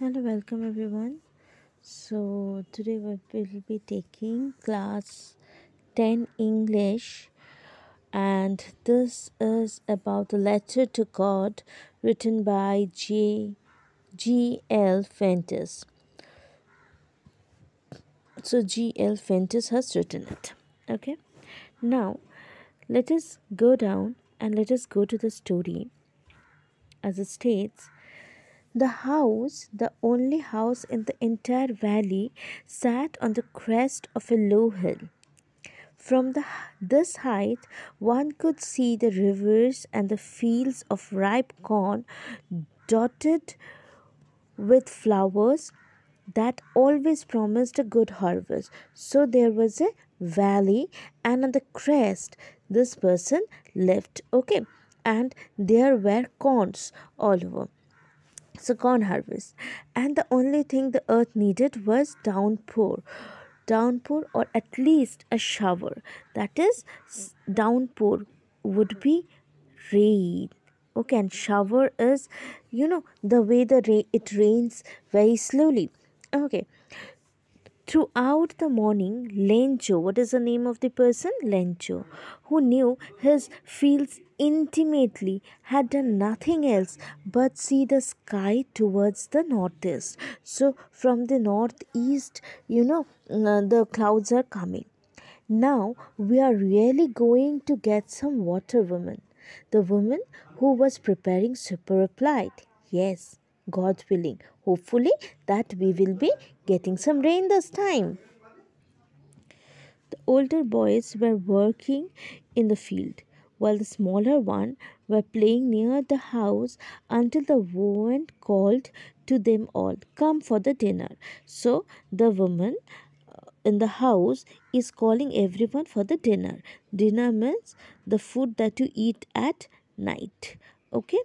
hello welcome everyone so today we will be taking class 10 english and this is about the letter to god written by j g l fentis so g l fentis has written it okay now let us go down and let us go to the story as it states the house, the only house in the entire valley, sat on the crest of a low hill. From the, this height, one could see the rivers and the fields of ripe corn dotted with flowers that always promised a good harvest. So there was a valley, and on the crest, this person lived. Okay, and there were corns all over so corn harvest and the only thing the earth needed was downpour downpour or at least a shower that is downpour would be rain okay and shower is you know the way the rain it rains very slowly okay Throughout the morning, Lencho, what is the name of the person? Lencho, who knew his fields intimately, had done nothing else but see the sky towards the northeast. So, from the northeast, you know, mm, uh, the clouds are coming. Now, we are really going to get some water, woman. The woman who was preparing soup replied, Yes, God willing. Hopefully that we will be getting some rain this time. The older boys were working in the field while the smaller one were playing near the house until the woman called to them all, Come for the dinner. So the woman uh, in the house is calling everyone for the dinner. Dinner means the food that you eat at night. Okay,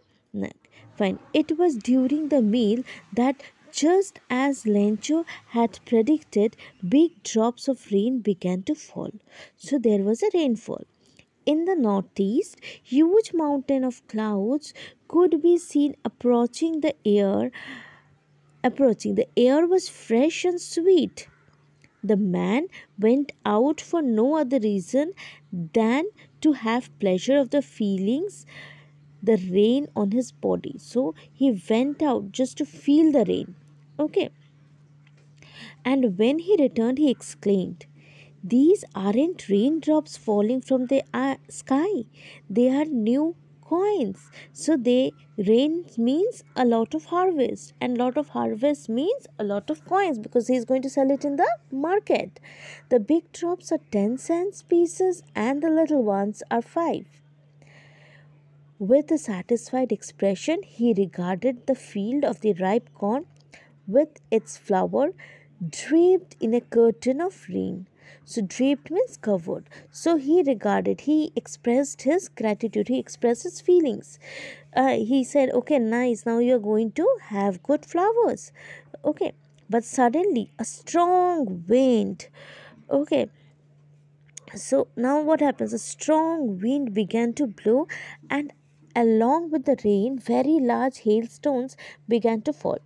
Fine. It was during the meal that just as Lencho had predicted, big drops of rain began to fall. So there was a rainfall. In the northeast, huge mountain of clouds could be seen approaching the air. Approaching the air was fresh and sweet. The man went out for no other reason than to have pleasure of the feelings the rain on his body so he went out just to feel the rain okay and when he returned he exclaimed these aren't raindrops falling from the uh, sky they are new coins so they rain means a lot of harvest and lot of harvest means a lot of coins because he's going to sell it in the market the big drops are 10 cents pieces and the little ones are 5 with a satisfied expression, he regarded the field of the ripe corn with its flower draped in a curtain of rain. So, draped means covered. So, he regarded, he expressed his gratitude, he expressed his feelings. Uh, he said, Okay, nice, now you're going to have good flowers. Okay, but suddenly a strong wind. Okay, so now what happens? A strong wind began to blow, and along with the rain, very large hailstones began to fall.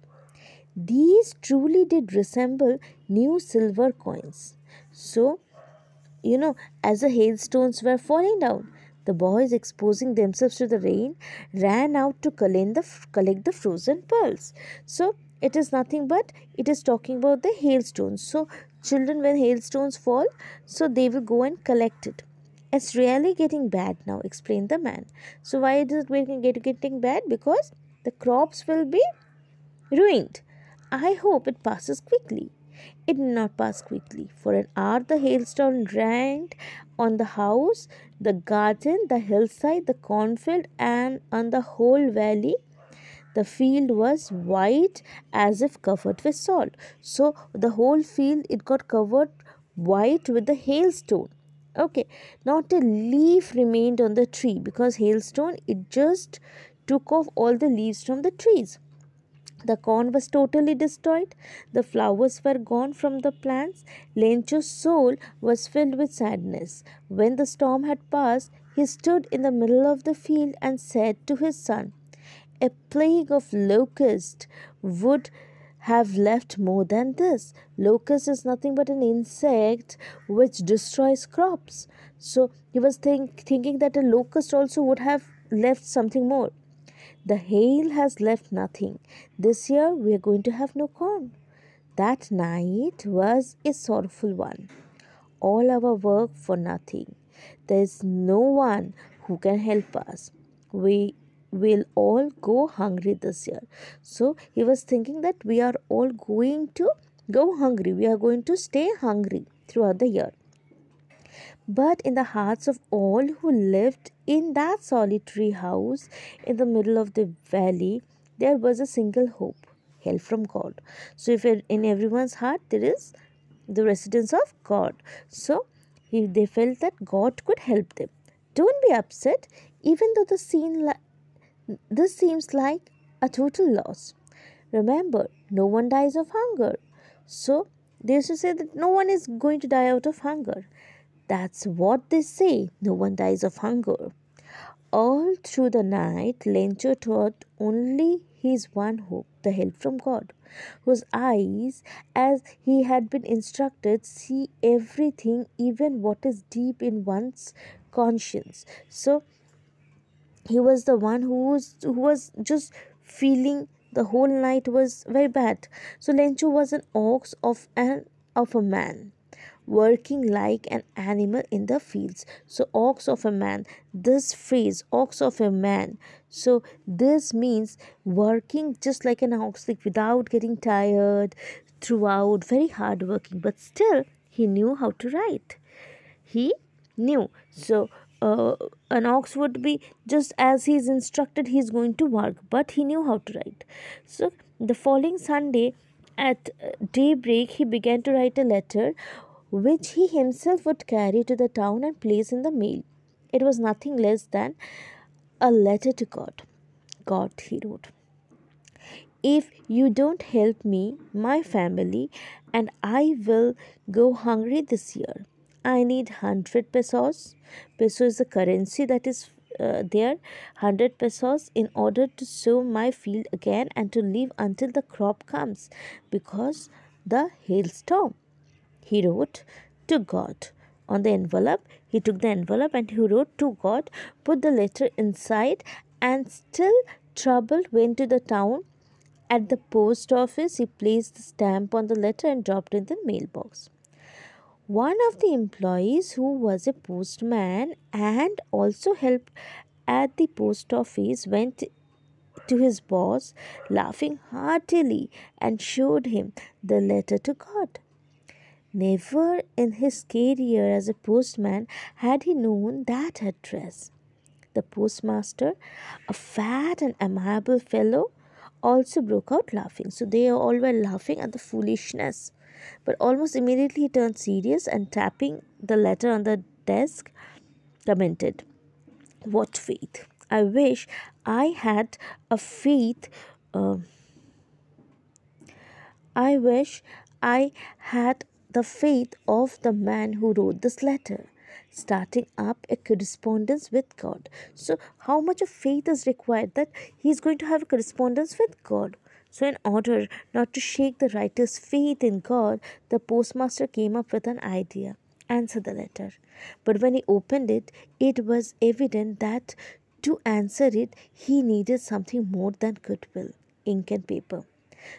These truly did resemble new silver coins. So, you know, as the hailstones were falling down, the boys, exposing themselves to the rain, ran out to collect the, collect the frozen pearls. So, it is nothing but it is talking about the hailstones. So, children, when hailstones fall, so they will go and collect it. It's really getting bad now, explained the man. So why is it getting bad? Because the crops will be ruined. I hope it passes quickly. It did not pass quickly. For an hour the hailstone rained on the house, the garden, the hillside, the cornfield and on the whole valley. The field was white as if covered with salt. So the whole field it got covered white with the hailstone. Okay, not a leaf remained on the tree because hailstone, it just took off all the leaves from the trees. The corn was totally destroyed. The flowers were gone from the plants. Lencho's soul was filled with sadness. When the storm had passed, he stood in the middle of the field and said to his son, A plague of locusts would have left more than this. Locust is nothing but an insect which destroys crops. So he was think, thinking that a locust also would have left something more. The hail has left nothing. This year we are going to have no corn. That night was a sorrowful one. All our work for nothing. There is no one who can help us. We will all go hungry this year. So he was thinking that we are all going to go hungry. We are going to stay hungry throughout the year. But in the hearts of all who lived in that solitary house in the middle of the valley, there was a single hope help from God. So, if in everyone's heart there is the residence of God, so if they felt that God could help them. Don't be upset, even though the scene this seems like a total loss. Remember, no one dies of hunger. So they used to say that no one is going to die out of hunger. That's what they say. No one dies of hunger. All through the night, Lencho thought only his one hope, the help from God, whose eyes, as he had been instructed, see everything, even what is deep in one's conscience. So he was the one who was, who was just feeling the whole night was very bad. So Lencho was an ox of an of a man working like an animal in the fields so ox of a man this phrase ox of a man so this means working just like an ox like without getting tired throughout very hard working but still he knew how to write he knew so uh, an ox would be just as he is instructed he is going to work but he knew how to write so the following sunday at uh, daybreak he began to write a letter which he himself would carry to the town and place in the mail it was nothing less than a letter to god god he wrote if you don't help me my family and i will go hungry this year I need 100 pesos. Peso is the currency that is uh, there 100 pesos in order to sow my field again and to live until the crop comes because the hailstorm. He wrote to God. On the envelope, he took the envelope and he wrote to God, put the letter inside and still trouble went to the town at the post office, he placed the stamp on the letter and dropped in the mailbox. One of the employees, who was a postman and also helped at the post office, went to his boss, laughing heartily, and showed him the letter to God. Never in his career as a postman had he known that address. The postmaster, a fat and amiable fellow, also broke out laughing. So they all were laughing at the foolishness. But almost immediately he turned serious and tapping the letter on the desk commented, What faith? I wish I had a faith. Uh, I wish I had the faith of the man who wrote this letter starting up a correspondence with God. So, how much of faith is required that he is going to have a correspondence with God? So, in order not to shake the writer's faith in God, the postmaster came up with an idea answer the letter. But when he opened it, it was evident that to answer it, he needed something more than goodwill, ink and paper.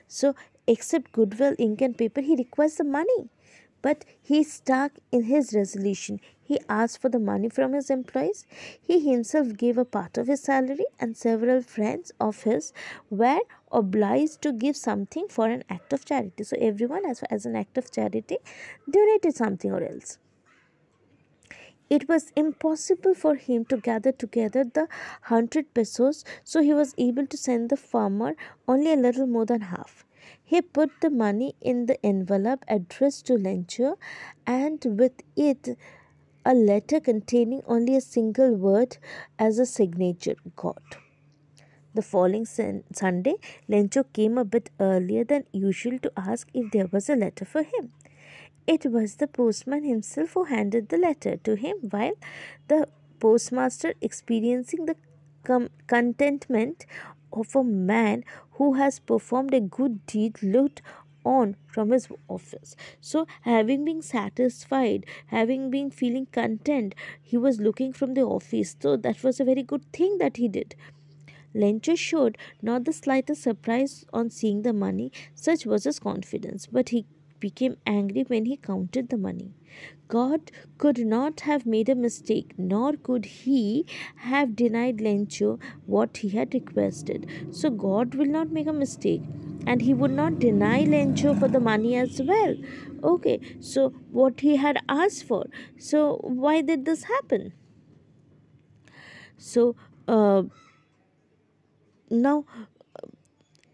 So, except goodwill, ink and paper, he requires the money. But he stuck in his resolution. He asked for the money from his employees. He himself gave a part of his salary, and several friends of his were obliged to give something for an act of charity. So, everyone, as, as an act of charity, donated something or else. It was impossible for him to gather together the hundred pesos, so he was able to send the farmer only a little more than half. He put the money in the envelope addressed to Lencho and with it a letter containing only a single word as a signature got. The following Sunday, Lencho came a bit earlier than usual to ask if there was a letter for him. It was the postman himself who handed the letter to him while the postmaster experiencing the contentment of a man who has performed a good deed looked on from his office so having been satisfied having been feeling content he was looking from the office so that was a very good thing that he did Lencho showed not the slightest surprise on seeing the money, such was his confidence, but he became angry when he counted the money. God could not have made a mistake, nor could he have denied Lencho what he had requested. So, God will not make a mistake, and he would not deny Lencho for the money as well. Okay, so what he had asked for. So, why did this happen? So, uh, now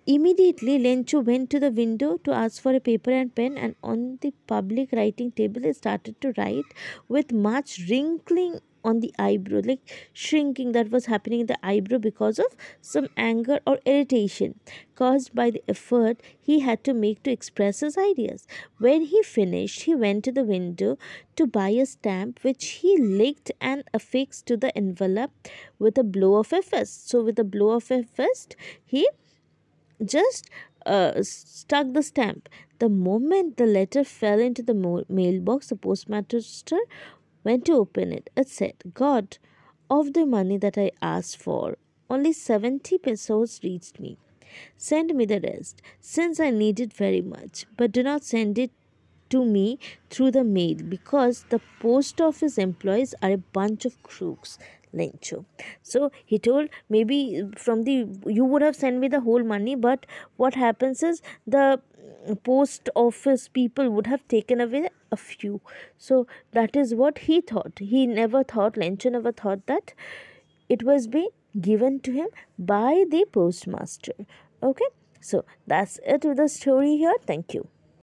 Immediately, Lencho went to the window to ask for a paper and pen, and on the public writing table, he started to write with much wrinkling on the eyebrow, like shrinking that was happening in the eyebrow because of some anger or irritation caused by the effort he had to make to express his ideas. When he finished, he went to the window to buy a stamp which he licked and affixed to the envelope with a blow of a fist. So, with a blow of a fist, he just uh, stuck the stamp. The moment the letter fell into the mailbox, the postmaster went to open it. It said, God, of the money that I asked for, only 70 pesos reached me. Send me the rest, since I need it very much, but do not send it to me through the mail because the post office employees are a bunch of crooks nature so he told maybe from the you would have sent me the whole money but what happens is the post office people would have taken away a few so that is what he thought he never thought lencho never thought that it was being given to him by the postmaster okay so that's it with the story here thank you